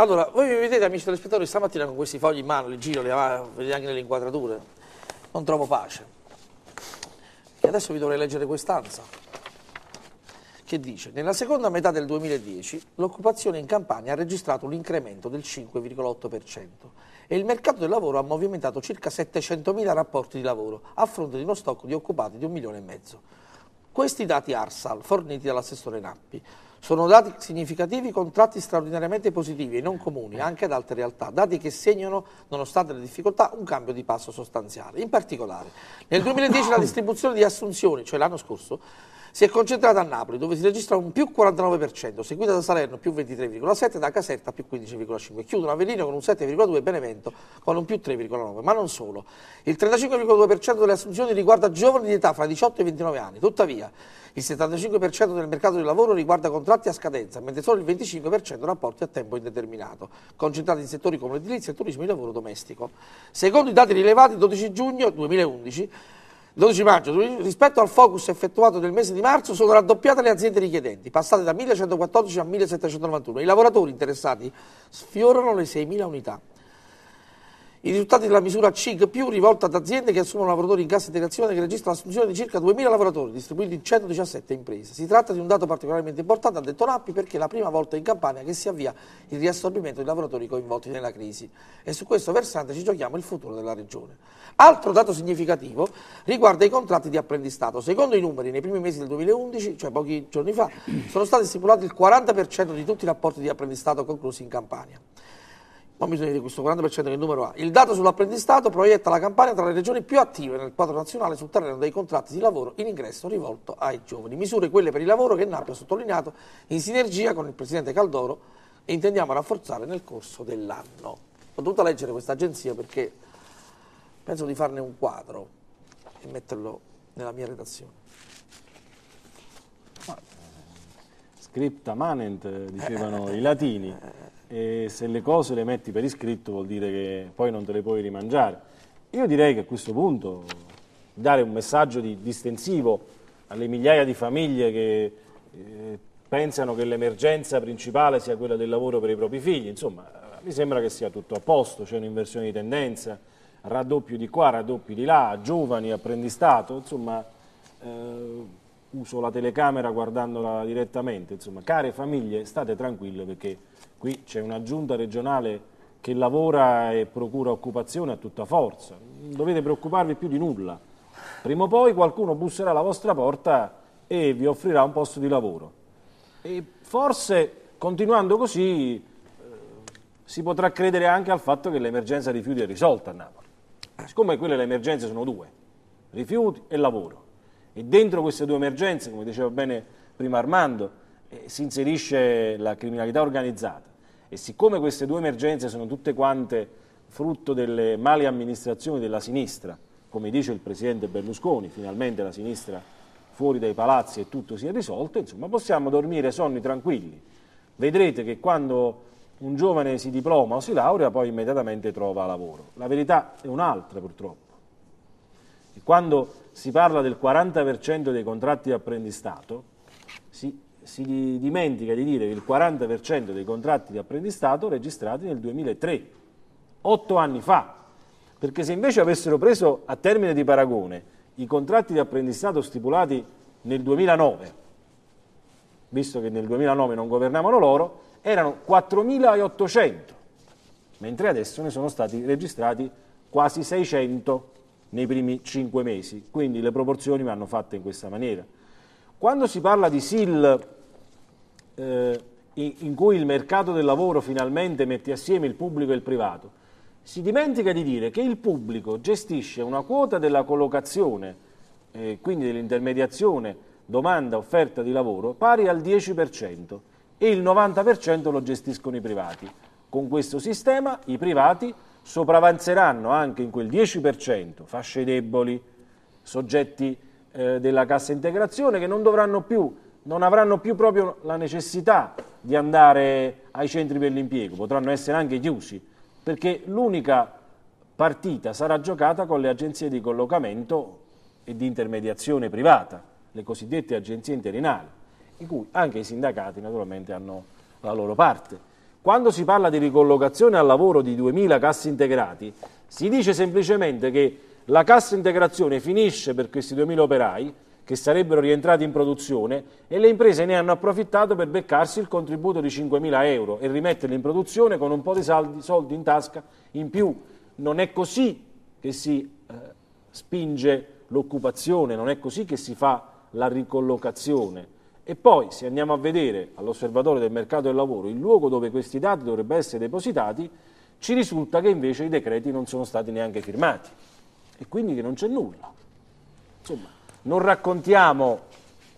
Allora, voi mi vedete amici telespettatori stamattina con questi fogli in mano, li giro, li avanti, vedete anche nelle inquadrature. Non trovo pace. E adesso vi dovrei leggere quest'anza. Che dice, nella seconda metà del 2010 l'occupazione in Campania ha registrato un incremento del 5,8% e il mercato del lavoro ha movimentato circa 700.000 rapporti di lavoro a fronte di uno stock di occupati di un milione e mezzo. Questi dati ARSAL forniti dall'assessore Nappi sono dati significativi contratti straordinariamente positivi e non comuni anche ad altre realtà, dati che segnano, nonostante le difficoltà, un cambio di passo sostanziale. In particolare, nel 2010 la distribuzione di assunzioni, cioè l'anno scorso, si è concentrata a Napoli dove si registra un più 49%, seguita da Salerno più 23,7%, da Caserta più 15,5%, chiudono Avellino con un 7,2% e Benevento con un più 3,9%, ma non solo. Il 35,2% delle assunzioni riguarda giovani di età fra i 18 e i 29 anni, tuttavia il 75% del mercato del lavoro riguarda contratti a scadenza, mentre solo il 25% rapporti a tempo indeterminato, concentrati in settori come l'edilizia, il turismo e il lavoro domestico. Secondo i dati rilevati, il 12 giugno 2011, 12 maggio, rispetto al focus effettuato nel mese di marzo, sono raddoppiate le aziende richiedenti, passate da 1.114 a 1.791. I lavoratori interessati sfiorano le 6.000 unità. I risultati della misura CIG più rivolta ad aziende che assumono lavoratori in cassa integrazione che registra l'assunzione di circa 2.000 lavoratori distribuiti in 117 imprese. Si tratta di un dato particolarmente importante, ha detto Nappi, perché è la prima volta in Campania che si avvia il riassorbimento dei lavoratori coinvolti nella crisi e su questo versante ci giochiamo il futuro della Regione. Altro dato significativo riguarda i contratti di apprendistato. Secondo i numeri, nei primi mesi del 2011, cioè pochi giorni fa, sono stati stipulati il 40% di tutti i rapporti di apprendistato conclusi in Campania ma bisogna di questo 40% che il numero ha. Il dato sull'apprendistato proietta la campagna tra le regioni più attive nel quadro nazionale sul terreno dei contratti di lavoro in ingresso rivolto ai giovani. Misure quelle per il lavoro che Napoli ha sottolineato in sinergia con il presidente Caldoro e intendiamo rafforzare nel corso dell'anno. Ho dovuto leggere questa agenzia perché penso di farne un quadro e metterlo nella mia redazione. Scripta manent, dicevano eh, i latini. Eh, eh, e se le cose le metti per iscritto vuol dire che poi non te le puoi rimangiare. Io direi che a questo punto dare un messaggio di, distensivo alle migliaia di famiglie che eh, pensano che l'emergenza principale sia quella del lavoro per i propri figli, insomma mi sembra che sia tutto a posto, c'è un'inversione di tendenza, raddoppio di qua, raddoppio di là, giovani, apprendistato, insomma... Eh, uso la telecamera guardandola direttamente, insomma, care famiglie, state tranquille perché qui c'è una giunta regionale che lavora e procura occupazione a tutta forza, non dovete preoccuparvi più di nulla, prima o poi qualcuno busserà alla vostra porta e vi offrirà un posto di lavoro e forse continuando così eh, si potrà credere anche al fatto che l'emergenza rifiuti è risolta a Napoli, siccome quelle le emergenze sono due, rifiuti e lavoro. E dentro queste due emergenze, come diceva bene prima Armando, eh, si inserisce la criminalità organizzata. E siccome queste due emergenze sono tutte quante frutto delle male amministrazioni della sinistra, come dice il presidente Berlusconi, finalmente la sinistra fuori dai palazzi e tutto si è risolto, insomma possiamo dormire sonni tranquilli. Vedrete che quando un giovane si diploma o si laurea poi immediatamente trova lavoro. La verità è un'altra purtroppo. E quando si parla del 40% dei contratti di apprendistato, si, si dimentica di dire che il 40% dei contratti di apprendistato registrati nel 2003, otto anni fa, perché se invece avessero preso a termine di paragone i contratti di apprendistato stipulati nel 2009, visto che nel 2009 non governavano loro, erano 4.800, mentre adesso ne sono stati registrati quasi 600 nei primi cinque mesi, quindi le proporzioni vanno fatte in questa maniera. Quando si parla di SIL eh, in cui il mercato del lavoro finalmente mette assieme il pubblico e il privato, si dimentica di dire che il pubblico gestisce una quota della collocazione, eh, quindi dell'intermediazione domanda-offerta di lavoro, pari al 10% e il 90% lo gestiscono i privati. Con questo sistema i privati sopravanzeranno anche in quel 10% fasce deboli, soggetti eh, della cassa integrazione che non dovranno più, non avranno più proprio la necessità di andare ai centri per l'impiego, potranno essere anche chiusi, perché l'unica partita sarà giocata con le agenzie di collocamento e di intermediazione privata, le cosiddette agenzie interinali, in cui anche i sindacati naturalmente hanno la loro parte. Quando si parla di ricollocazione al lavoro di 2.000 cassi integrati, si dice semplicemente che la cassa integrazione finisce per questi 2.000 operai che sarebbero rientrati in produzione e le imprese ne hanno approfittato per beccarsi il contributo di 5.000 euro e rimetterli in produzione con un po' di saldi, soldi in tasca in più. Non è così che si eh, spinge l'occupazione, non è così che si fa la ricollocazione. E poi, se andiamo a vedere all'osservatorio del mercato del lavoro il luogo dove questi dati dovrebbero essere depositati, ci risulta che invece i decreti non sono stati neanche firmati e quindi che non c'è nulla. Insomma, non raccontiamo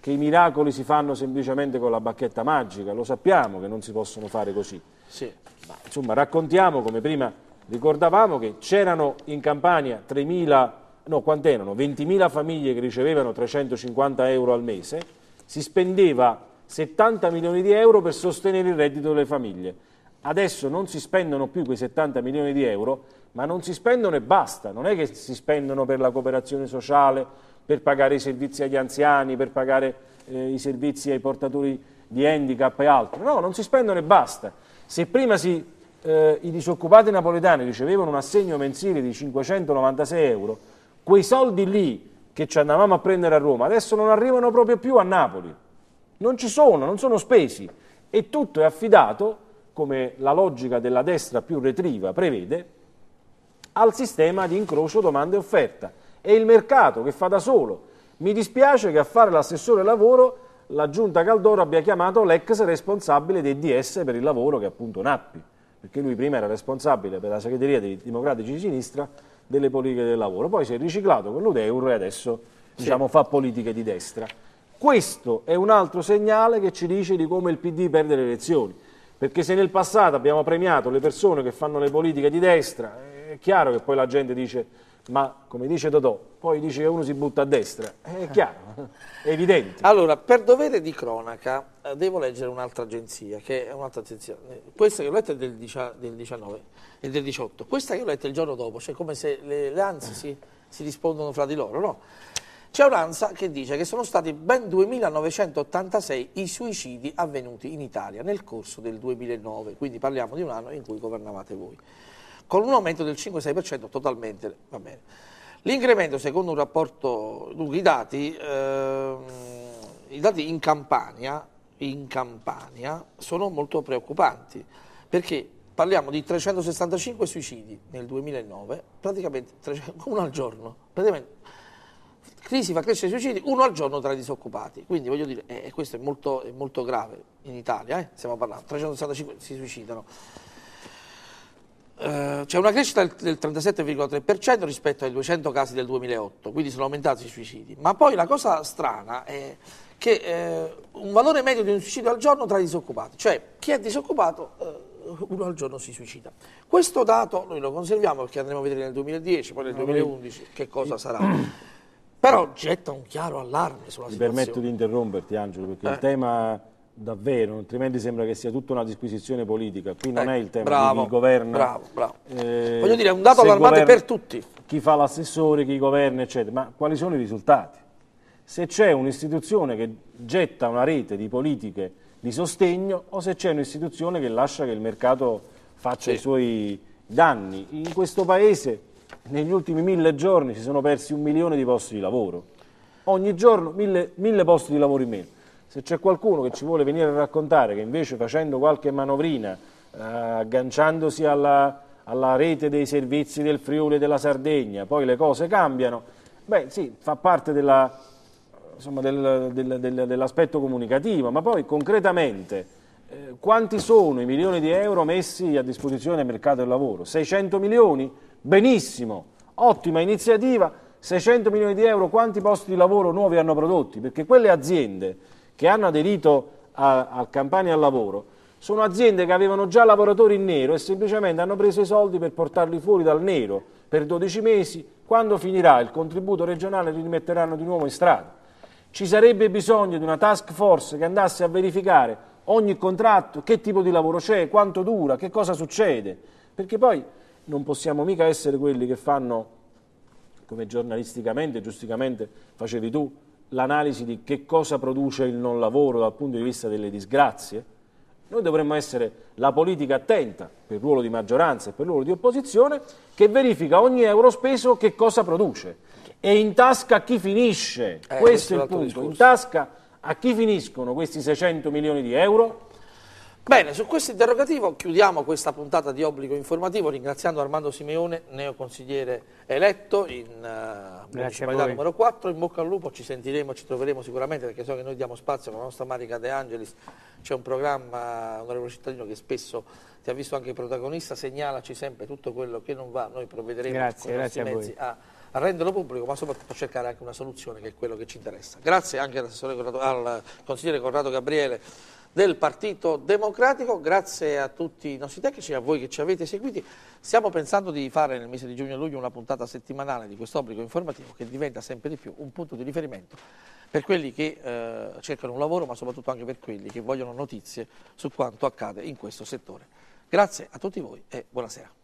che i miracoli si fanno semplicemente con la bacchetta magica, lo sappiamo che non si possono fare così. Sì. Ma, insomma, raccontiamo, come prima ricordavamo, che c'erano in Campania 3.000, no, quant'erano? 20.000 famiglie che ricevevano 350 euro al mese, si spendeva 70 milioni di euro per sostenere il reddito delle famiglie. Adesso non si spendono più quei 70 milioni di euro, ma non si spendono e basta. Non è che si spendono per la cooperazione sociale, per pagare i servizi agli anziani, per pagare eh, i servizi ai portatori di handicap e altro. No, non si spendono e basta. Se prima si, eh, i disoccupati napoletani ricevevano un assegno mensile di 596 euro, quei soldi lì che ci andavamo a prendere a Roma, adesso non arrivano proprio più a Napoli. Non ci sono, non sono spesi. E tutto è affidato, come la logica della destra più retriva prevede, al sistema di incrocio domande e offerta. È il mercato che fa da solo. Mi dispiace che a fare l'assessore lavoro la giunta Caldoro abbia chiamato l'ex responsabile dei DS per il lavoro, che è appunto Nappi, perché lui prima era responsabile per la segreteria dei democratici di sinistra, delle politiche del lavoro. Poi si è riciclato con d'euro e adesso sì. diciamo, fa politiche di destra. Questo è un altro segnale che ci dice di come il PD perde le elezioni. Perché se nel passato abbiamo premiato le persone che fanno le politiche di destra, eh, è chiaro che poi la gente dice ma come dice Totò, poi dice che uno si butta a destra, è chiaro, è evidente. Allora, per dovere di cronaca, eh, devo leggere un'altra agenzia, che è un'altra agenzia, eh, questa che ho letto è del, 19 e del 18, questa che ho letto il giorno dopo, cioè come se le, le ansie si, si rispondono fra di loro, no? C'è un'ANSA che dice che sono stati ben 2.986 i suicidi avvenuti in Italia nel corso del 2009, quindi parliamo di un anno in cui governavate voi con un aumento del 5-6% totalmente va bene. L'incremento, secondo un rapporto, dunque i dati, eh, i dati in Campania, in Campania sono molto preoccupanti perché parliamo di 365 suicidi nel 2009, praticamente uno al giorno, praticamente crisi fa crescere i suicidi, uno al giorno tra i disoccupati. Quindi voglio dire, eh, questo è molto, è molto, grave in Italia, eh? stiamo parlando, 365 si suicidano. Eh, c'è una crescita del 37,3% rispetto ai 200 casi del 2008, quindi sono aumentati i suicidi. Ma poi la cosa strana è che eh, un valore medio di un suicidio al giorno tra i disoccupati, cioè chi è disoccupato eh, uno al giorno si suicida. Questo dato noi lo conserviamo perché andremo a vedere nel 2010, poi nel 2011 che cosa sarà. Però getta un chiaro allarme sulla Mi situazione. Mi permetto di interromperti Angelo perché eh. il tema davvero, altrimenti sembra che sia tutta una disquisizione politica. Qui non eh, è il tema bravo, di chi governa. Bravo, bravo. Eh, Voglio dire, è un dato allarmante per tutti. Chi fa l'assessore, chi governa, eccetera. Ma quali sono i risultati? Se c'è un'istituzione che getta una rete di politiche di sostegno o se c'è un'istituzione che lascia che il mercato faccia sì. i suoi danni. In questo Paese negli ultimi mille giorni si sono persi un milione di posti di lavoro. Ogni giorno mille, mille posti di lavoro in meno. Se c'è qualcuno che ci vuole venire a raccontare che invece facendo qualche manovrina, eh, agganciandosi alla, alla rete dei servizi del Friuli e della Sardegna, poi le cose cambiano, beh sì, fa parte della, del, del, del, dell'aspetto comunicativo, ma poi concretamente eh, quanti sono i milioni di euro messi a disposizione del mercato del lavoro? 600 milioni? Benissimo, ottima iniziativa, 600 milioni di euro quanti posti di lavoro nuovi hanno prodotti? Perché quelle aziende che hanno aderito al Campania al lavoro sono aziende che avevano già lavoratori in nero e semplicemente hanno preso i soldi per portarli fuori dal nero per 12 mesi, quando finirà il contributo regionale li rimetteranno di nuovo in strada. Ci sarebbe bisogno di una task force che andasse a verificare ogni contratto, che tipo di lavoro c'è, quanto dura, che cosa succede, perché poi non possiamo mica essere quelli che fanno, come giornalisticamente, giustamente facevi tu, l'analisi di che cosa produce il non lavoro dal punto di vista delle disgrazie, noi dovremmo essere la politica attenta per ruolo di maggioranza e per ruolo di opposizione che verifica ogni euro speso che cosa produce e in tasca a chi finisce, eh, questo, questo, è il punto, discorso. in tasca a chi finiscono questi 600 milioni di euro? Bene, su questo interrogativo chiudiamo questa puntata di obbligo informativo ringraziando Armando Simeone, neoconsigliere eletto in uh, numero 4. In bocca al lupo, ci sentiremo, ci troveremo sicuramente perché so che noi diamo spazio con la nostra Marica De Angelis. C'è un programma, onorevole cittadino, che spesso ti ha visto anche protagonista. Segnalaci sempre tutto quello che non va, noi provvederemo grazie, con grazie i mezzi a, a, renderlo pubblico, ma soprattutto a cercare anche una soluzione che è quello che ci interessa. Grazie anche al, al consigliere Corrado Gabriele del Partito Democratico. Grazie a tutti i nostri tecnici e a voi che ci avete seguiti. Stiamo pensando di fare nel mese di giugno e luglio una puntata settimanale di questo obbligo informativo che diventa sempre di più un punto di riferimento per quelli che eh, cercano un lavoro ma soprattutto anche per quelli che vogliono notizie su quanto accade in questo settore. Grazie a tutti voi e buonasera.